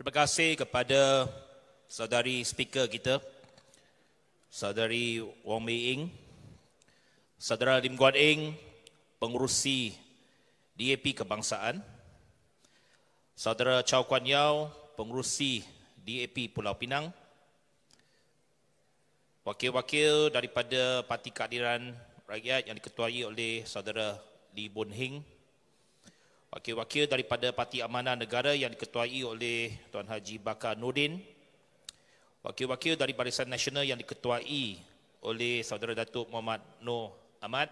Terima kasih kepada saudari speaker kita, saudari Wong Mei Ing, saudara Lim Guan Ing, pengurusi DAP Kebangsaan, saudara Chow Kuan Yau, pengurusi DAP Pulau Pinang, wakil-wakil daripada Parti Keadilan Rakyat yang diketuai oleh saudara Lee Boon Hing, wakil-wakil daripada Parti Amanah Negara yang diketuai oleh Tuan Haji Bakar Nordin, wakil-wakil dari Barisan Nasional yang diketuai oleh Saudara Datuk Muhammad Noh Ahmad,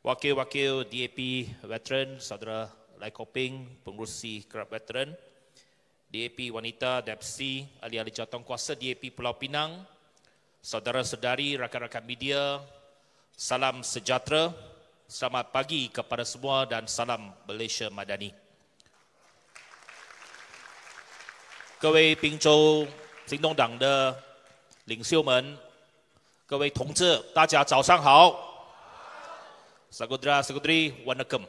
wakil-wakil DAP veteran Saudara Lai Koping, pengurusi kerap veteran, DAP Wanita, DAPC, ahli-ahli jawatankuasa DAP Pulau Pinang, saudara-saudari, rakan-rakan media, salam sejahtera. Selamat pagi kepada semua dan salam Malaysia Madani. Kewei Ping Chou, Sing Dong Dang de Ling Siu Men, Kewei Tong Zhe, Dajia Zao Sang Hao, Sagudra Sagudri, Wanakam.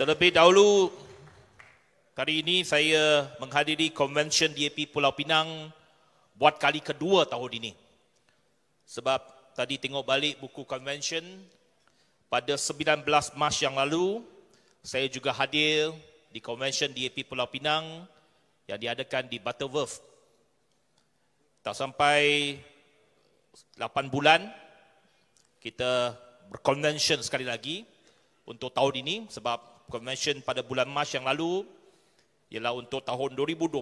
Terlebih dahulu, kali ini saya menghadiri konvensyen DAP Pulau Pinang buat kali kedua tahun ini. Sebab tadi tengok balik buku convention pada 19 Mac yang lalu saya juga hadir di convention DAP Pulau Pinang yang diadakan di Butterworth. Tak sampai 8 bulan kita berconvention sekali lagi untuk tahun ini sebab convention pada bulan Mac yang lalu ialah untuk tahun 2022.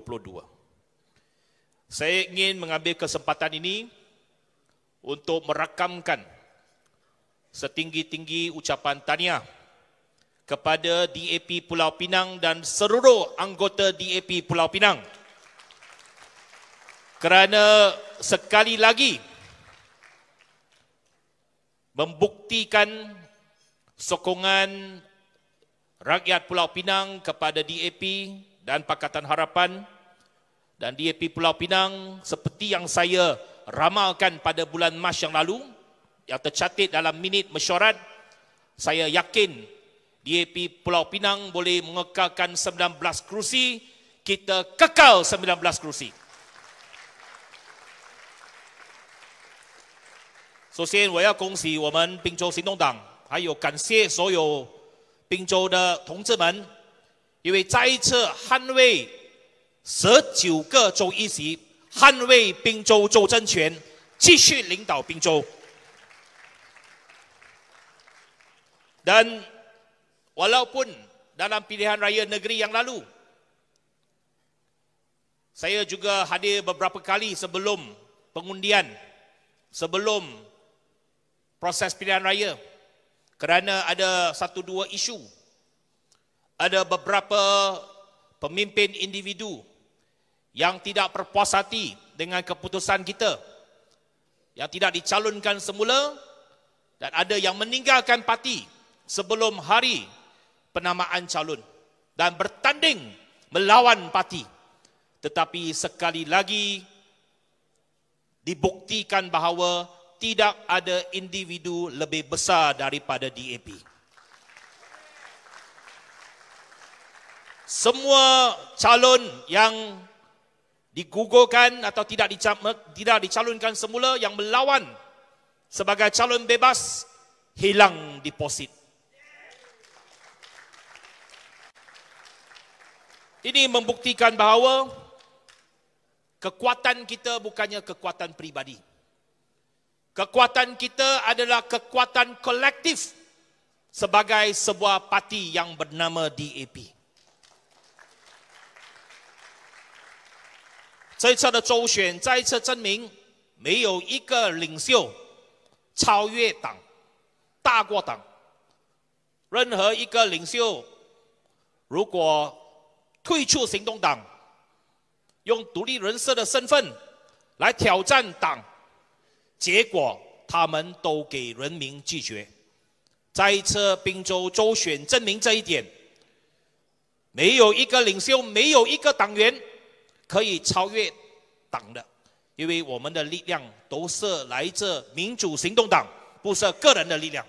Saya ingin mengambil kesempatan ini untuk merakamkan setinggi-tinggi ucapan tanya kepada DAP Pulau Pinang dan seluruh anggota DAP Pulau Pinang kerana sekali lagi membuktikan sokongan rakyat Pulau Pinang kepada DAP dan Pakatan Harapan dan DAP Pulau Pinang seperti yang saya ramalkan pada bulan Mac yang lalu yang tercatat dalam minit mesyuarat saya yakin DAP Pulau Pinang boleh mengekalkan 19 kerusi kita kekal 19 kerusi So sen wo yao gong xi men Ping Chou Dang hai you gan xie suo you Ping de tong men yi wei zai yi han wei 19 ge zhou yi xi 捍卫滨州州政权，继续领导滨州。Dan walaupun dalam pilihan raya negeri yang lalu, saya juga hadir beberapa kali sebelum pengundian, sebelum proses pilihan raya, kerana ada satu dua isu, ada beberapa pemimpin individu yang tidak berpuas hati dengan keputusan kita yang tidak dicalonkan semula dan ada yang meninggalkan parti sebelum hari penamaan calon dan bertanding melawan parti tetapi sekali lagi dibuktikan bahawa tidak ada individu lebih besar daripada DAP semua calon yang digugurkan atau tidak dicalonkan semula yang melawan sebagai calon bebas hilang deposit ini membuktikan bahawa kekuatan kita bukannya kekuatan pribadi, kekuatan kita adalah kekuatan kolektif sebagai sebuah parti yang bernama DAP. 这一次的周选再一次证明，没有一个领袖超越党、大过党。任何一个领袖如果退出行动党，用独立人士的身份来挑战党，结果他们都给人民拒绝。再一次，滨州周选证明这一点：没有一个领袖，没有一个党员。可以超越党的，因为我们的力量都是来自民主行动党，不是个人的力量。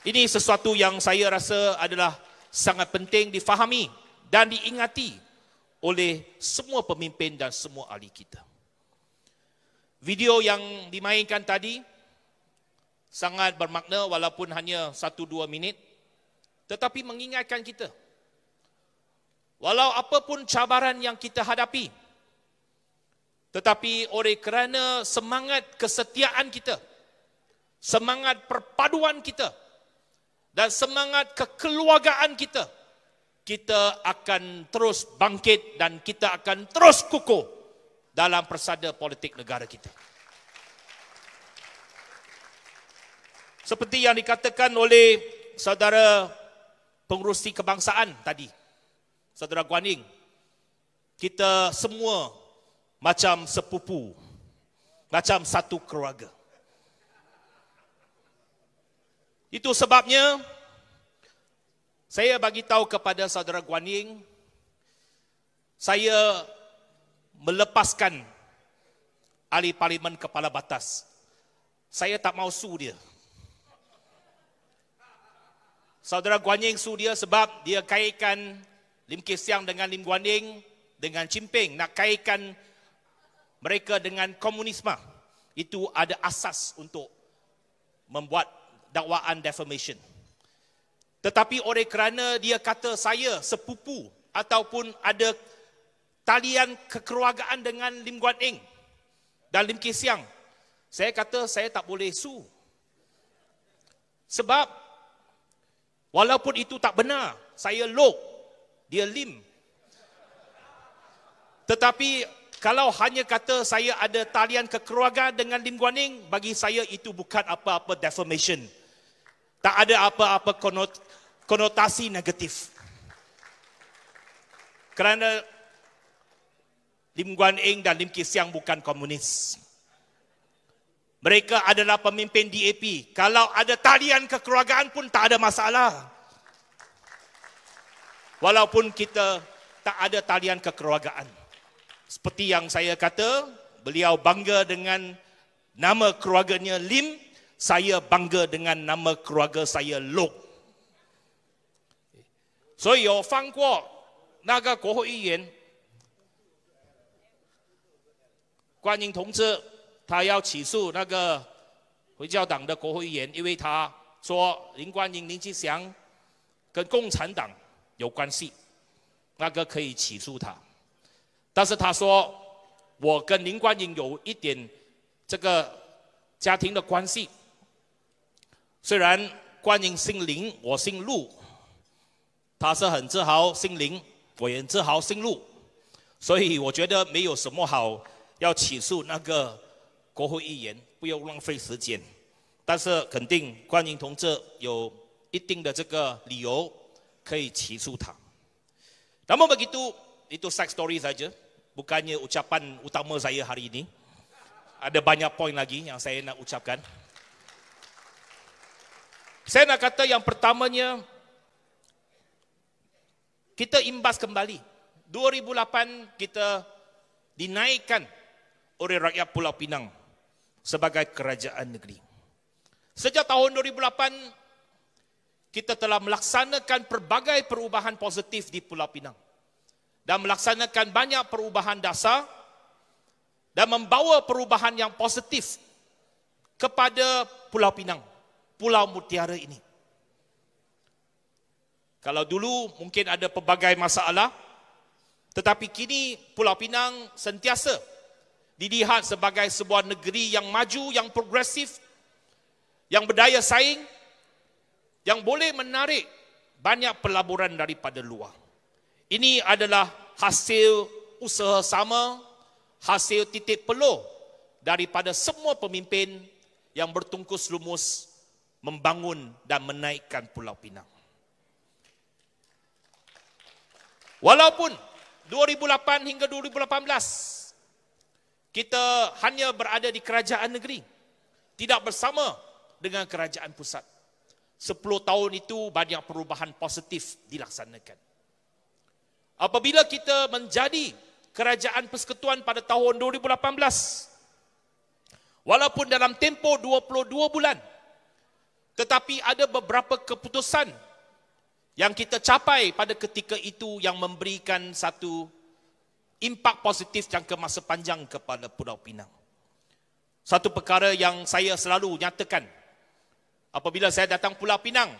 Ini sesuatu yang saya rasa adalah sangat penting difahami dan diingati oleh semua pemimpin dan semua ahli kita. Video yang dimainkan tadi sangat bermakna walaupun hanya satu dua minit tetapi mengingatkan kita Walau apapun cabaran yang kita hadapi, tetapi oleh kerana semangat kesetiaan kita, semangat perpaduan kita, dan semangat kekeluargaan kita, kita akan terus bangkit dan kita akan terus kukuh dalam persada politik negara kita. Seperti yang dikatakan oleh saudara pengurusi kebangsaan tadi, Saudara Guaning, kita semua macam sepupu, macam satu keluarga. Itu sebabnya saya bagi tahu kepada saudara Guaning, saya melepaskan ahli parlimen kepala batas. Saya tak mau su dia. Saudara Guanying su dia sebab dia kaitkan Lim Kisiang dengan Lim Guan Guaning, dengan Peng nak kaitkan mereka dengan komunisme. Itu ada asas untuk membuat dakwaan defamation. Tetapi oleh kerana dia kata saya sepupu ataupun ada talian kekeluargaan dengan Lim Guan Eng dan Lim Kisiang, saya kata saya tak boleh su. Sebab walaupun itu tak benar, saya low dia lim. Tetapi kalau hanya kata saya ada talian kekeluargaan dengan Lim Guaning, bagi saya itu bukan apa-apa defamation. Tak ada apa-apa konot konotasi negatif. Kerana Lim Guan Eng dan Lim Kisiang bukan komunis. Mereka adalah pemimpin DAP. Kalau ada talian kekeluargaan pun tak ada masalah. Walaupun kita tak ada talian kekeluargaan. Seperti yang saya kata, beliau bangga dengan nama keluarganya Lim, saya bangga dengan nama keluarga saya Lok. So yo fang kuo na ga hui yan. Guan Ying tong zi, ta yao qi su na hui jiao dang de guo hui yan, yi wei ta zuo Lin Guan Ying Lin Ji Xiang gen gong chan dang 有关系，那个可以起诉他，但是他说我跟林冠英有一点这个家庭的关系，虽然冠英姓林，我姓陆，他是很自豪姓林，我也自豪姓陆，所以我觉得没有什么好要起诉那个国会议员，不要浪费时间，但是肯定冠英同志有一定的这个理由。可以起诉他。Namun begitu, itu side story saja. Bukannya ucapan utama saya hari ini. Ada banyak poin lagi yang saya nak ucapkan. Saya nak kata yang pertamanya, kita imbas kembali. 2008 kita dinaikkan oleh rakyat Pulau Pinang sebagai kerajaan negeri. Sejak tahun kita telah melaksanakan pelbagai perubahan positif di Pulau Pinang dan melaksanakan banyak perubahan dasar dan membawa perubahan yang positif kepada Pulau Pinang, Pulau Mutiara ini. Kalau dulu mungkin ada pelbagai masalah, tetapi kini Pulau Pinang sentiasa dilihat sebagai sebuah negeri yang maju, yang progresif, yang berdaya saing, yang boleh menarik banyak pelaburan daripada luar. Ini adalah hasil usaha sama, hasil titik peluh daripada semua pemimpin yang bertungkus lumus membangun dan menaikkan Pulau Pinang. Walaupun 2008 hingga 2018 kita hanya berada di kerajaan negeri, tidak bersama dengan kerajaan pusat. 10 tahun itu banyak perubahan positif dilaksanakan. Apabila kita menjadi kerajaan persekutuan pada tahun 2018, walaupun dalam tempoh 22 bulan, tetapi ada beberapa keputusan yang kita capai pada ketika itu yang memberikan satu impak positif jangka masa panjang kepada Pulau Pinang. Satu perkara yang saya selalu nyatakan apabila saya datang Pulau Pinang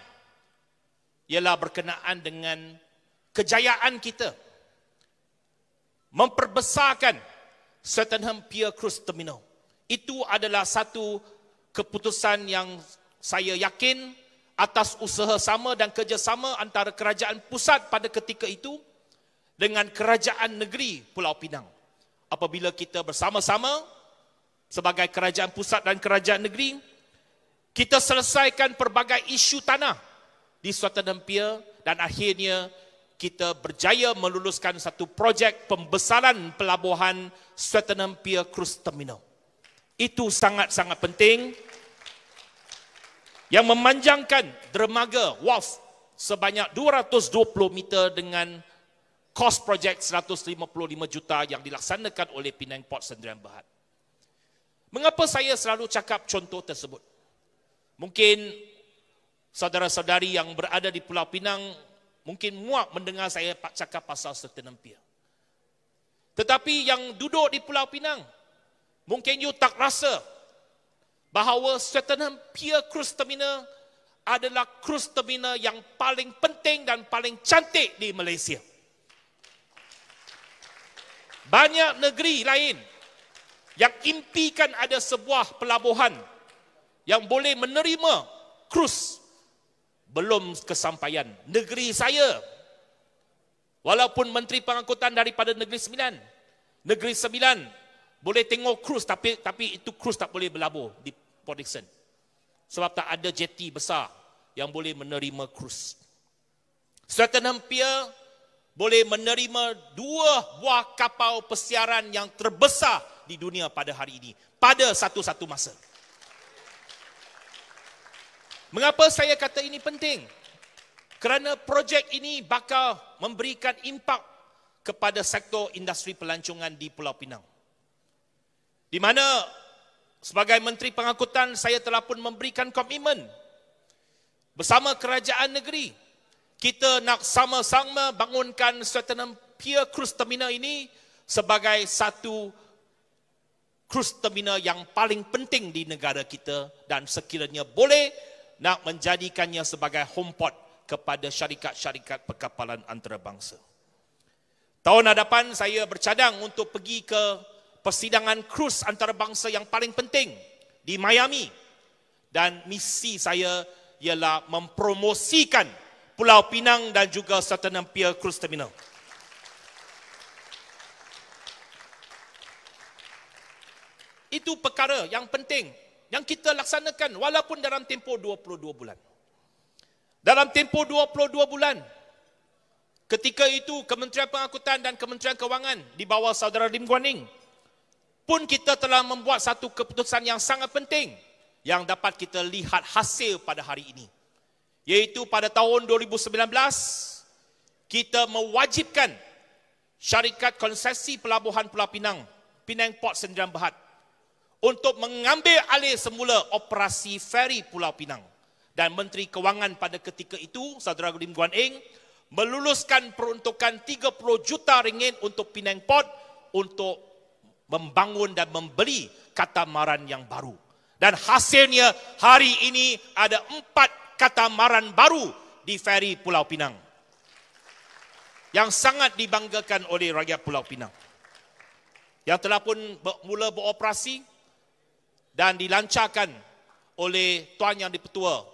ialah berkenaan dengan kejayaan kita memperbesarkan Swettenham Pier Cruise Terminal. Itu adalah satu keputusan yang saya yakin atas usaha sama dan kerjasama antara kerajaan pusat pada ketika itu dengan kerajaan negeri Pulau Pinang. Apabila kita bersama-sama sebagai kerajaan pusat dan kerajaan negeri, kita selesaikan pelbagai isu tanah di suatu tempia dan akhirnya kita berjaya meluluskan satu projek pembesaran pelabuhan Swettenham Pier Cruise Terminal. Itu sangat-sangat penting yang memanjangkan dermaga WAF sebanyak 220 meter dengan kos projek 155 juta yang dilaksanakan oleh Penang Port Sendirian Berhad. Mengapa saya selalu cakap contoh tersebut? Mungkin saudara-saudari yang berada di Pulau Pinang mungkin muak mendengar saya pak cakap pasal certain empire. Tetapi yang duduk di Pulau Pinang, mungkin you tak rasa bahawa Swettenham Pier Cruise Terminal adalah cruise terminal yang paling penting dan paling cantik di Malaysia. Banyak negeri lain yang impikan ada sebuah pelabuhan yang boleh menerima krus belum kesampaian negeri saya walaupun menteri pengangkutan daripada negeri sembilan negeri sembilan boleh tengok krus tapi tapi itu krus tak boleh berlabuh di Port Dickson sebab tak ada jeti besar yang boleh menerima krus Stratenham Pier boleh menerima dua buah kapal pesiaran yang terbesar di dunia pada hari ini pada satu-satu masa. Mengapa saya kata ini penting? Kerana projek ini bakal memberikan impak kepada sektor industri pelancongan di Pulau Pinang. Di mana sebagai Menteri Pengangkutan saya telah pun memberikan komitmen bersama kerajaan negeri kita nak sama-sama bangunkan Swettenham Pier Cruise Terminal ini sebagai satu cruise terminal yang paling penting di negara kita dan sekiranya boleh nak menjadikannya sebagai homepot kepada syarikat-syarikat perkapalan antarabangsa. Tahun hadapan saya bercadang untuk pergi ke persidangan krus antarabangsa yang paling penting di Miami. Dan misi saya ialah mempromosikan Pulau Pinang dan juga Southern Empire Cruise Terminal. Itu perkara yang penting yang kita laksanakan walaupun dalam tempoh 22 bulan. Dalam tempoh 22 bulan, ketika itu Kementerian Pengangkutan dan Kementerian Kewangan di bawah Saudara Lim Guan Guaning pun kita telah membuat satu keputusan yang sangat penting yang dapat kita lihat hasil pada hari ini. Iaitu pada tahun 2019, kita mewajibkan syarikat konsesi pelabuhan Pulau Pinang, Pinang Port Sendirian Berhad, untuk mengambil alih semula operasi feri Pulau Pinang. Dan Menteri Kewangan pada ketika itu, Saudara Lim Guan Eng, meluluskan peruntukan 30 juta ringgit untuk Pinang Port untuk membangun dan membeli katamaran yang baru. Dan hasilnya hari ini ada empat katamaran baru di feri Pulau Pinang. Yang sangat dibanggakan oleh rakyat Pulau Pinang. Yang telah pun mula beroperasi dan dilancarkan oleh Tuan Yang Dipertua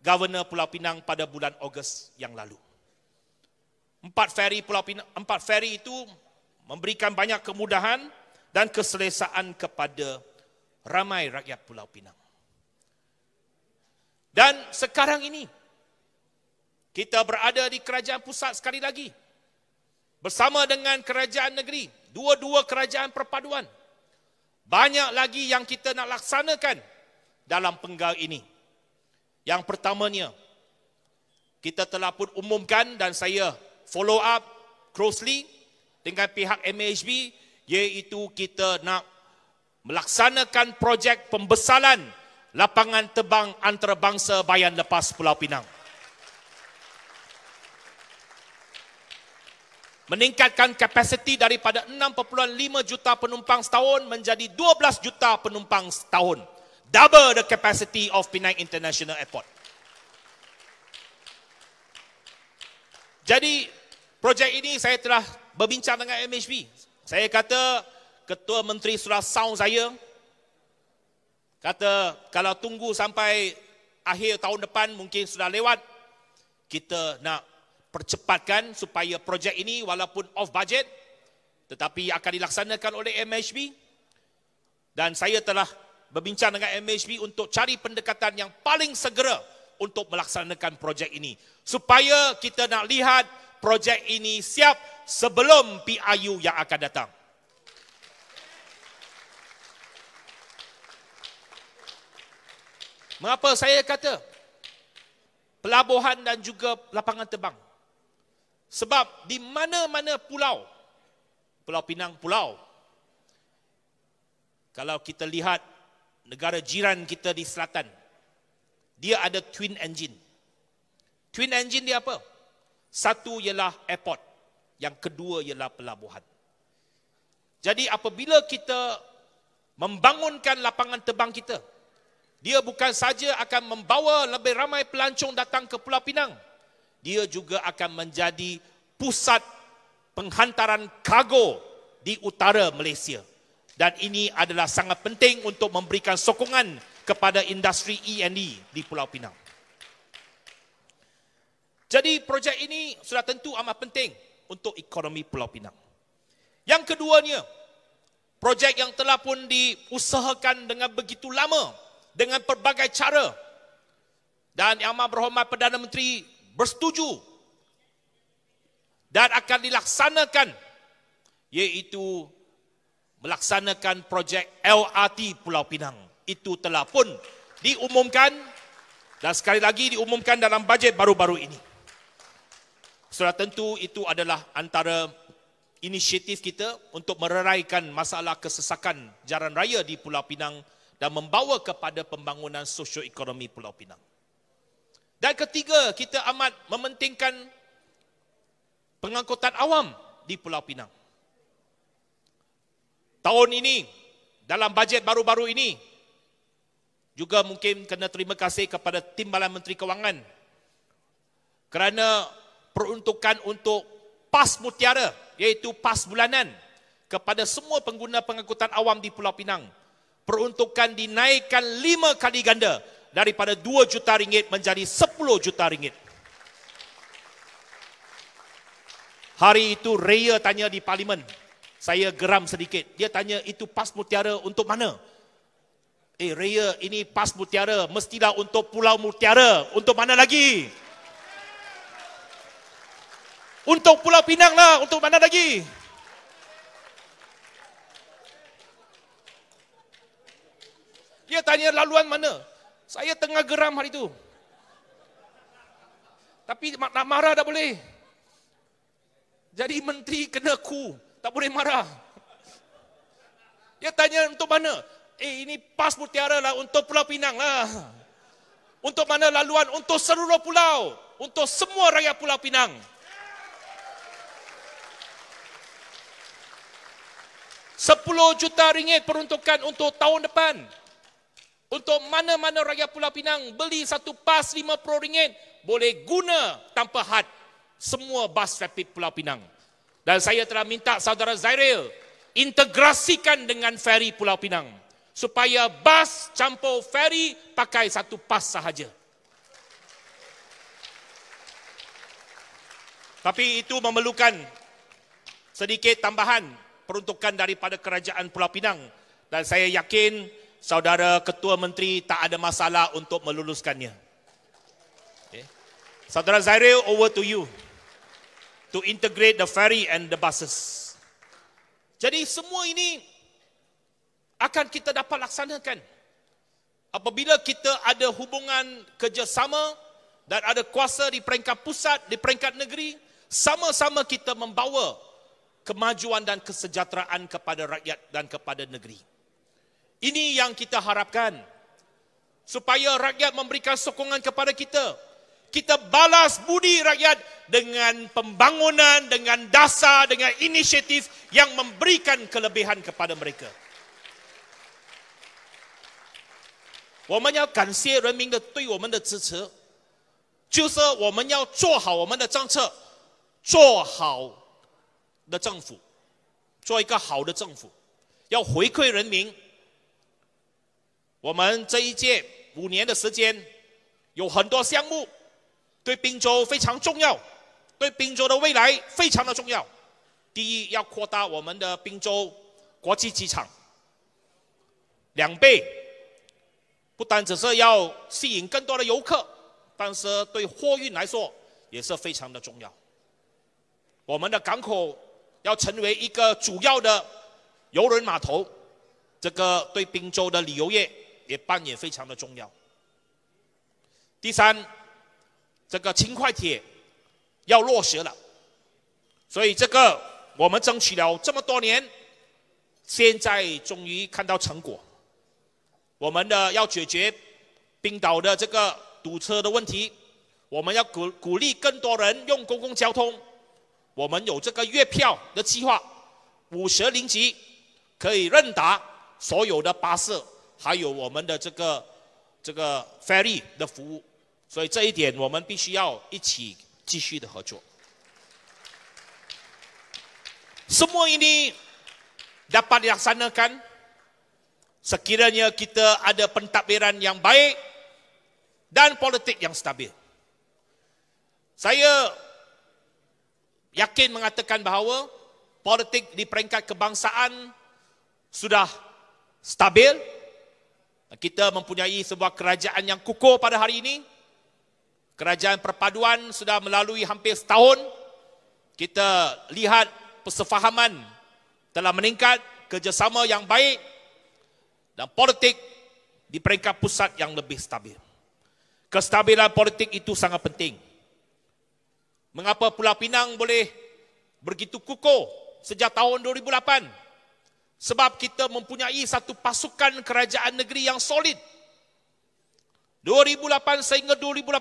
Governor Pulau Pinang pada bulan Ogos yang lalu. Empat feri Pulau Pinang, empat feri itu memberikan banyak kemudahan dan keselesaan kepada ramai rakyat Pulau Pinang. Dan sekarang ini kita berada di kerajaan pusat sekali lagi bersama dengan kerajaan negeri, dua-dua kerajaan perpaduan. Banyak lagi yang kita nak laksanakan dalam penggal ini. Yang pertamanya, kita telah pun umumkan dan saya follow up closely dengan pihak MHB iaitu kita nak melaksanakan projek pembesalan lapangan terbang antarabangsa Bayan Lepas Pulau Pinang. meningkatkan kapasiti daripada 6.5 juta penumpang setahun menjadi 12 juta penumpang setahun. Double the capacity of Penang International Airport. Jadi projek ini saya telah berbincang dengan MHB. Saya kata Ketua Menteri sudah sound saya kata kalau tunggu sampai akhir tahun depan mungkin sudah lewat kita nak percepatkan supaya projek ini walaupun off budget tetapi akan dilaksanakan oleh MHB dan saya telah berbincang dengan MHB untuk cari pendekatan yang paling segera untuk melaksanakan projek ini supaya kita nak lihat projek ini siap sebelum PIU yang akan datang. Mengapa saya kata pelabuhan dan juga lapangan terbang sebab di mana-mana pulau, Pulau Pinang pulau, kalau kita lihat negara jiran kita di selatan, dia ada twin engine. Twin engine dia apa? Satu ialah airport, yang kedua ialah pelabuhan. Jadi apabila kita membangunkan lapangan terbang kita, dia bukan saja akan membawa lebih ramai pelancong datang ke Pulau Pinang, dia juga akan menjadi pusat penghantaran kargo di utara Malaysia. Dan ini adalah sangat penting untuk memberikan sokongan kepada industri E&D e di Pulau Pinang. Jadi projek ini sudah tentu amat penting untuk ekonomi Pulau Pinang. Yang keduanya, projek yang telah pun diusahakan dengan begitu lama dengan pelbagai cara dan yang amat berhormat Perdana Menteri bersetuju dan akan dilaksanakan iaitu melaksanakan projek LRT Pulau Pinang. Itu telah pun diumumkan dan sekali lagi diumumkan dalam bajet baru-baru ini. Sudah tentu itu adalah antara inisiatif kita untuk mereraikan masalah kesesakan jalan raya di Pulau Pinang dan membawa kepada pembangunan ekonomi Pulau Pinang. Dan ketiga, kita amat mementingkan pengangkutan awam di Pulau Pinang. Tahun ini, dalam bajet baru-baru ini, juga mungkin kena terima kasih kepada Timbalan Menteri Kewangan kerana peruntukan untuk pas mutiara iaitu pas bulanan kepada semua pengguna pengangkutan awam di Pulau Pinang peruntukan dinaikkan lima kali ganda daripada 2 juta ringgit menjadi 10 juta ringgit. Hari itu Raya tanya di parlimen. Saya geram sedikit. Dia tanya itu pas mutiara untuk mana? Eh Raya ini pas mutiara mestilah untuk pulau mutiara. Untuk mana lagi? Untuk pulau Pinang lah. Untuk mana lagi? Dia tanya laluan mana? Saya tengah geram hari itu. Tapi nak marah tak boleh. Jadi menteri kena ku, tak boleh marah. Dia tanya untuk mana? Eh ini pas mutiara lah untuk Pulau Pinang lah. Untuk mana laluan? Untuk seluruh pulau. Untuk semua rakyat Pulau Pinang. Sepuluh juta ringgit peruntukan untuk tahun depan untuk mana-mana rakyat Pulau Pinang beli satu pas RM50 boleh guna tanpa had semua bas rapid Pulau Pinang. Dan saya telah minta saudara Zairil integrasikan dengan feri Pulau Pinang supaya bas campur feri pakai satu pas sahaja. Tapi itu memerlukan sedikit tambahan peruntukan daripada kerajaan Pulau Pinang dan saya yakin saudara ketua menteri tak ada masalah untuk meluluskannya. Okay. Saudara Zairil, over to you to integrate the ferry and the buses. Jadi semua ini akan kita dapat laksanakan apabila kita ada hubungan kerjasama dan ada kuasa di peringkat pusat, di peringkat negeri, sama-sama kita membawa kemajuan dan kesejahteraan kepada rakyat dan kepada negeri. Ini yang kita harapkan. Supaya rakyat memberikan sokongan kepada kita. Kita balas budi rakyat dengan pembangunan, dengan dasar, dengan inisiatif yang memberikan kelebihan kepada mereka. Kita perlu berterima kasih kepada rakyat untuk sokongan kita. 就是我们要做好我们的政策，做好的政府，做一个好的政府，要回馈人民。我们这一届五年的时间，有很多项目对滨州非常重要，对滨州的未来非常的重要。第一，要扩大我们的滨州国际机场两倍，不单只是要吸引更多的游客，但是对货运来说也是非常的重要。我们的港口要成为一个主要的游轮码头，这个对滨州的旅游业。也扮演非常的重要。第三，这个轻快铁要落实了，所以这个我们争取了这么多年，现在终于看到成果。我们的要解决冰岛的这个堵车的问题，我们要鼓鼓励更多人用公共交通。我们有这个月票的计划，五十零级可以任达所有的巴士。还有我们的这个这个 ferry 的服务，所以这一点我们必须要一起继续的合作。Semua ini dapat dilaksanakan sekiranya kita ada pentadbiran yang baik dan politik yang stabil. Saya yakin mengatakan bahawa politik di peringkat kebangsaan sudah stabil kita mempunyai sebuah kerajaan yang kukuh pada hari ini. Kerajaan perpaduan sudah melalui hampir setahun. Kita lihat persefahaman telah meningkat, kerjasama yang baik dan politik di peringkat pusat yang lebih stabil. Kestabilan politik itu sangat penting. Mengapa Pulau Pinang boleh begitu kukuh sejak tahun 2008? Sebab kita mempunyai satu pasukan kerajaan negeri yang solid. 2008 sehingga 2018.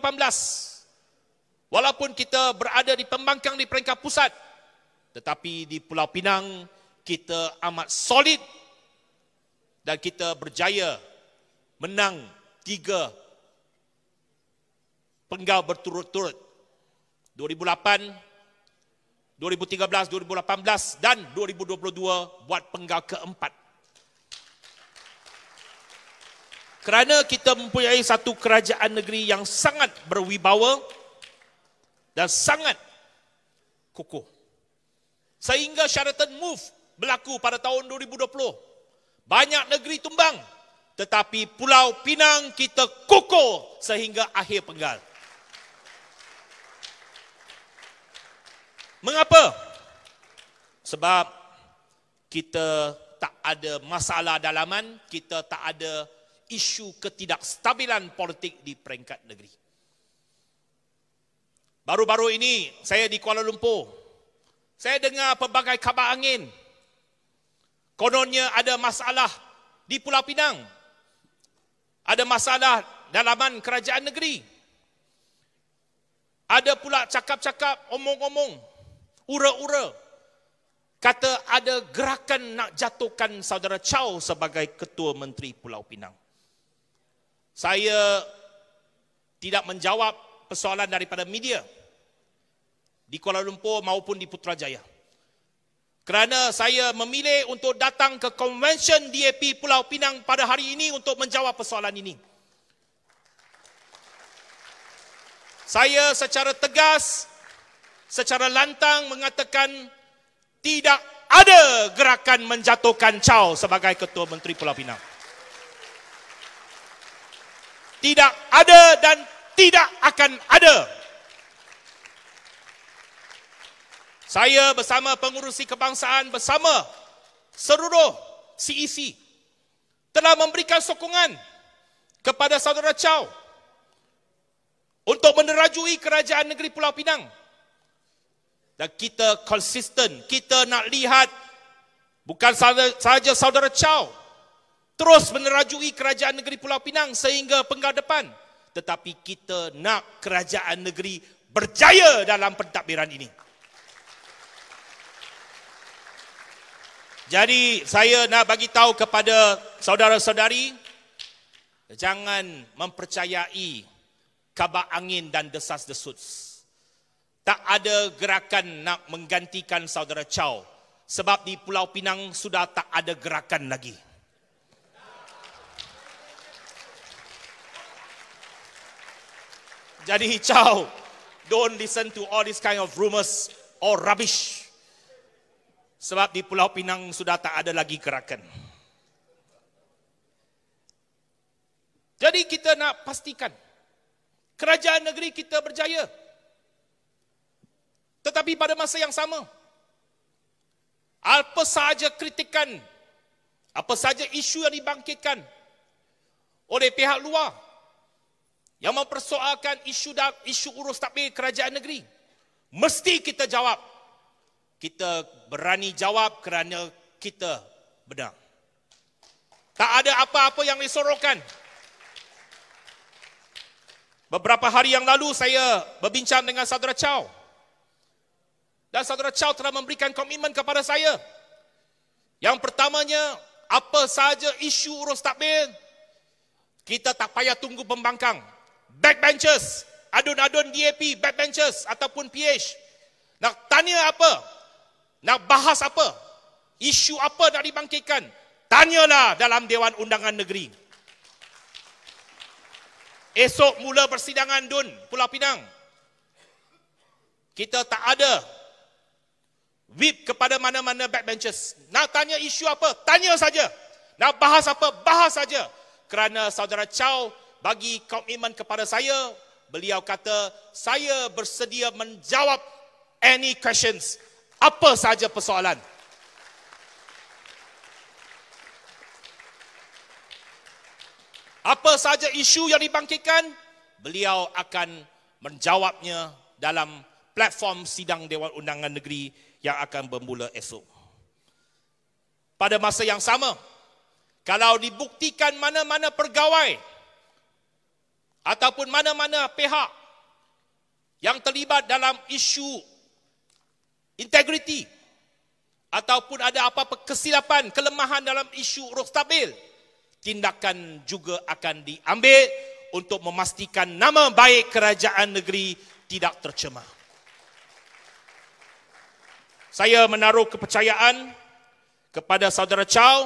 Walaupun kita berada di pembangkang di peringkat pusat. Tetapi di Pulau Pinang, kita amat solid. Dan kita berjaya menang tiga penggal berturut-turut. 2008, 2013, 2018 dan 2022 buat penggal keempat. Kerana kita mempunyai satu kerajaan negeri yang sangat berwibawa dan sangat kukuh. Sehingga syaratan Move berlaku pada tahun 2020. Banyak negeri tumbang tetapi Pulau Pinang kita kukuh sehingga akhir penggal. Mengapa? Sebab kita tak ada masalah dalaman, kita tak ada isu ketidakstabilan politik di peringkat negeri. Baru-baru ini saya di Kuala Lumpur. Saya dengar pelbagai khabar angin. Kononnya ada masalah di Pulau Pinang. Ada masalah dalaman kerajaan negeri. Ada pula cakap-cakap omong-omong cakap cakap omong omong Ura-ura. Kata ada gerakan nak jatuhkan saudara Chow sebagai ketua menteri Pulau Pinang. Saya tidak menjawab persoalan daripada media di Kuala Lumpur maupun di Putrajaya. Kerana saya memilih untuk datang ke konvensyen DAP Pulau Pinang pada hari ini untuk menjawab persoalan ini. Saya secara tegas secara lantang mengatakan tidak ada gerakan menjatuhkan Chow sebagai Ketua Menteri Pulau Pinang. Tidak ada dan tidak akan ada. Saya bersama pengurusi kebangsaan bersama seluruh CEC e telah memberikan sokongan kepada saudara Chow untuk menerajui kerajaan negeri Pulau Pinang dan kita konsisten. Kita nak lihat bukan sahaja saudara Chow terus menerajui kerajaan negeri Pulau Pinang sehingga penggal depan. Tetapi kita nak kerajaan negeri berjaya dalam pentadbiran ini. Jadi saya nak bagi tahu kepada saudara-saudari jangan mempercayai kabar angin dan desas-desus tak ada gerakan nak menggantikan saudara Chow sebab di Pulau Pinang sudah tak ada gerakan lagi. Jadi Chow, don't listen to all this kind of rumors or rubbish. Sebab di Pulau Pinang sudah tak ada lagi gerakan. Jadi kita nak pastikan kerajaan negeri kita berjaya. Berjaya. Tetapi pada masa yang sama, apa sahaja kritikan, apa sahaja isu yang dibangkitkan oleh pihak luar yang mempersoalkan isu isu urus takbir kerajaan negeri, mesti kita jawab. Kita berani jawab kerana kita benar. Tak ada apa-apa yang disorokkan. Beberapa hari yang lalu saya berbincang dengan Saudara Chow. Dan saudara Chow telah memberikan komitmen kepada saya. Yang pertamanya, apa sahaja isu urus takbir, kita tak payah tunggu pembangkang. Backbenchers, adun-adun DAP, backbenchers ataupun PH. Nak tanya apa? Nak bahas apa? Isu apa nak dibangkitkan? Tanyalah dalam Dewan Undangan Negeri. Esok mula persidangan DUN, Pulau Pinang. Kita tak ada Whip kepada mana-mana backbenchers. Nak tanya isu apa? Tanya saja. Nak bahas apa? Bahas saja. Kerana saudara Chow bagi komitmen kepada saya, beliau kata, saya bersedia menjawab any questions. Apa saja persoalan. Apa saja isu yang dibangkitkan, beliau akan menjawabnya dalam platform sidang Dewan Undangan Negeri yang akan bermula esok. Pada masa yang sama, kalau dibuktikan mana-mana pegawai ataupun mana-mana pihak yang terlibat dalam isu integriti ataupun ada apa-apa kesilapan, kelemahan dalam isu urus stabil, tindakan juga akan diambil untuk memastikan nama baik kerajaan negeri tidak tercemar saya menaruh kepercayaan kepada saudara Chow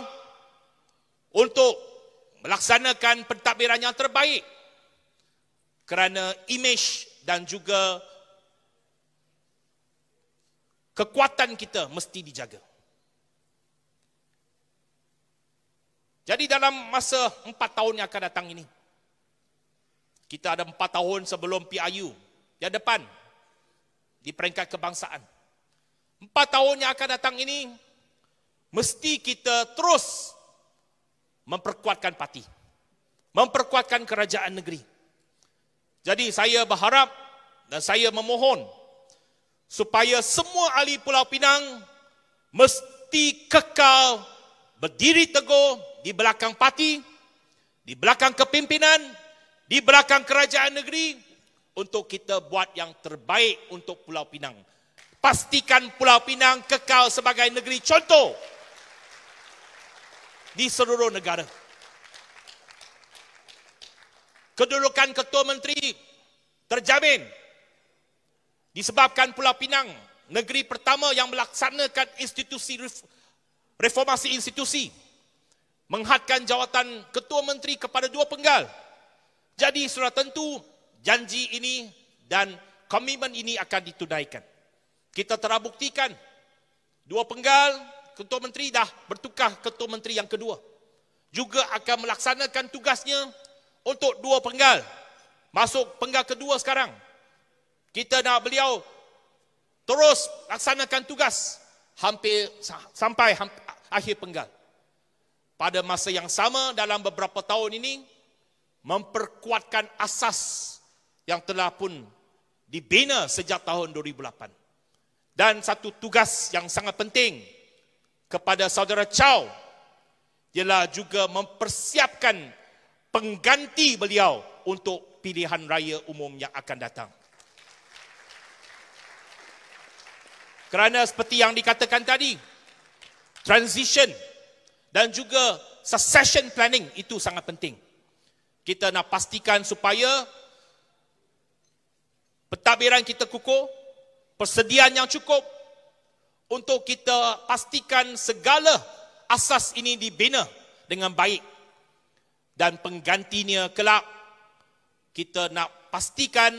untuk melaksanakan pentadbiran yang terbaik kerana imej dan juga kekuatan kita mesti dijaga. Jadi dalam masa empat tahun yang akan datang ini, kita ada empat tahun sebelum PIU yang depan di peringkat kebangsaan empat tahun yang akan datang ini, mesti kita terus memperkuatkan parti. Memperkuatkan kerajaan negeri. Jadi saya berharap dan saya memohon supaya semua ahli Pulau Pinang mesti kekal berdiri teguh di belakang parti, di belakang kepimpinan, di belakang kerajaan negeri untuk kita buat yang terbaik untuk Pulau Pinang pastikan Pulau Pinang kekal sebagai negeri contoh di seluruh negara. Kedudukan Ketua Menteri terjamin disebabkan Pulau Pinang negeri pertama yang melaksanakan institusi reformasi institusi menghadkan jawatan Ketua Menteri kepada dua penggal. Jadi sudah tentu janji ini dan komitmen ini akan ditunaikan kita telah buktikan dua penggal ketua menteri dah bertukar ketua menteri yang kedua juga akan melaksanakan tugasnya untuk dua penggal masuk penggal kedua sekarang kita nak beliau terus laksanakan tugas hampir sampai hampir, akhir penggal pada masa yang sama dalam beberapa tahun ini memperkuatkan asas yang telah pun dibina sejak tahun 2008 dan satu tugas yang sangat penting kepada saudara Chow ialah juga mempersiapkan pengganti beliau untuk pilihan raya umum yang akan datang. Kerana seperti yang dikatakan tadi, transition dan juga succession planning itu sangat penting. Kita nak pastikan supaya pentadbiran kita kukuh persediaan yang cukup untuk kita pastikan segala asas ini dibina dengan baik dan penggantinya kelak kita nak pastikan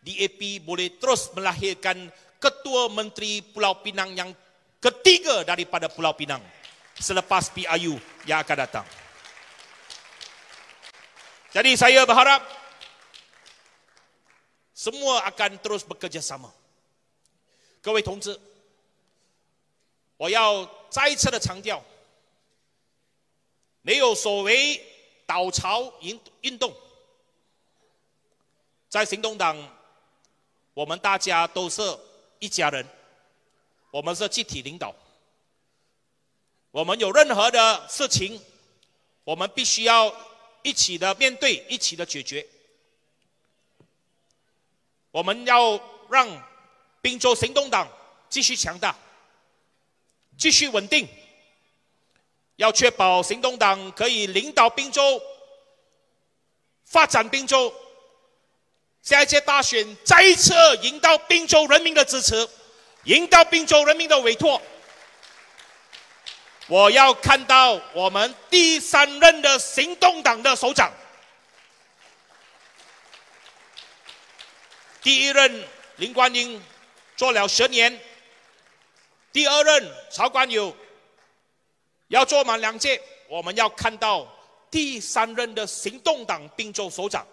DAP boleh terus melahirkan ketua menteri Pulau Pinang yang ketiga daripada Pulau Pinang selepas PIU yang akan datang. Jadi saya berharap semua akan terus bekerjasama. 各位同志，我要再一次的强调，没有所谓倒潮运运动，在行动党，我们大家都是一家人，我们是集体领导，我们有任何的事情，我们必须要一起的面对，一起的解决，我们要让。滨州行动党继续强大，继续稳定，要确保行动党可以领导滨州，发展滨州。下一届大选再一次赢到滨州人民的支持，赢到滨州人民的委托。我要看到我们第三任的行动党的首长，第一任林冠英。做了十年，第二任曹光友要做满两届，我们要看到第三任的行动党槟州首长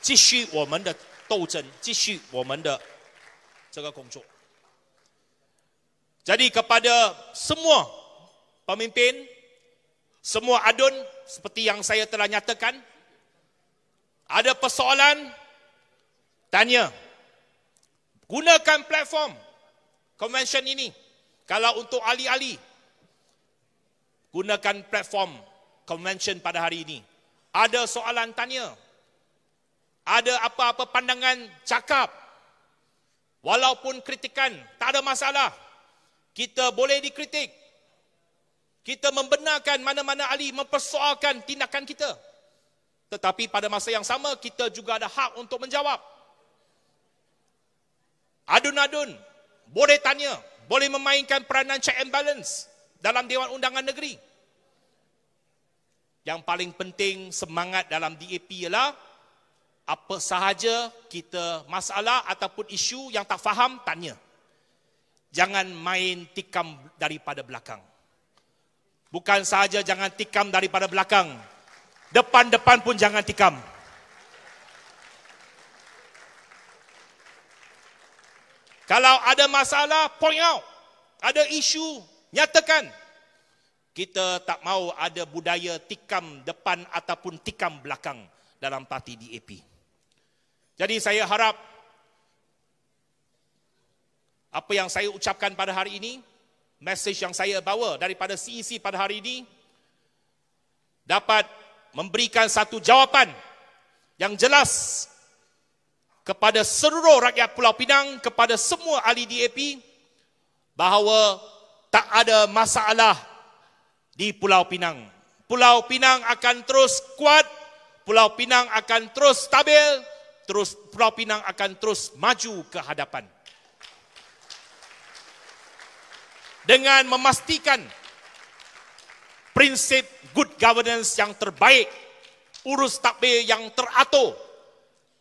继续我们的斗争，继续我们的这个工作。Jadi kepada semua pemimpin, semua adun seperti yang saya telah nyatakan, ada persoalan。Tanya. Gunakan platform convention ini. Kalau untuk ahli-ahli, gunakan platform convention pada hari ini. Ada soalan tanya. Ada apa-apa pandangan cakap. Walaupun kritikan, tak ada masalah. Kita boleh dikritik. Kita membenarkan mana-mana ahli mempersoalkan tindakan kita. Tetapi pada masa yang sama, kita juga ada hak untuk menjawab adun-adun, boleh tanya, boleh memainkan peranan check and balance dalam Dewan Undangan Negeri. Yang paling penting semangat dalam DAP ialah apa sahaja kita masalah ataupun isu yang tak faham, tanya. Jangan main tikam daripada belakang. Bukan sahaja jangan tikam daripada belakang. Depan-depan pun jangan tikam. Tikam. Kalau ada masalah, point out. Ada isu, nyatakan. Kita tak mahu ada budaya tikam depan ataupun tikam belakang dalam parti DAP. Jadi saya harap apa yang saya ucapkan pada hari ini, message yang saya bawa daripada CEC e pada hari ini dapat memberikan satu jawapan yang jelas kepada seluruh rakyat Pulau Pinang, kepada semua ahli DAP bahawa tak ada masalah di Pulau Pinang. Pulau Pinang akan terus kuat, Pulau Pinang akan terus stabil, terus Pulau Pinang akan terus maju ke hadapan. Dengan memastikan prinsip good governance yang terbaik, urus takbir yang teratur,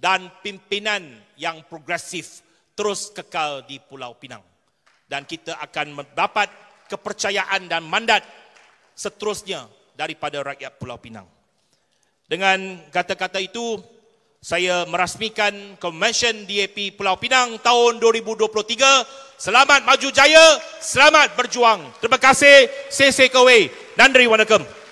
dan pimpinan yang progresif terus kekal di Pulau Pinang. Dan kita akan mendapat kepercayaan dan mandat seterusnya daripada rakyat Pulau Pinang. Dengan kata-kata itu, saya merasmikan Convention DAP Pulau Pinang tahun 2023. Selamat maju jaya, selamat berjuang. Terima kasih, say say away. Nandri Wanakam. Wanakam.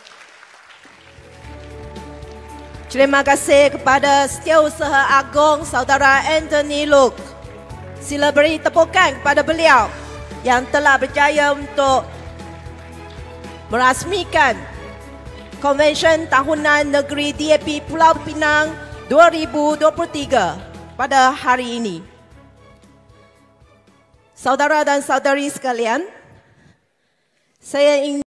Terima kasih kepada Setiausaha Agong Saudara Anthony Luke. Sila beri tepukan kepada beliau yang telah berjaya untuk merasmikan Konvensyen Tahunan Negeri DAP Pulau Pinang 2023 pada hari ini. Saudara dan saudari sekalian, saya ingin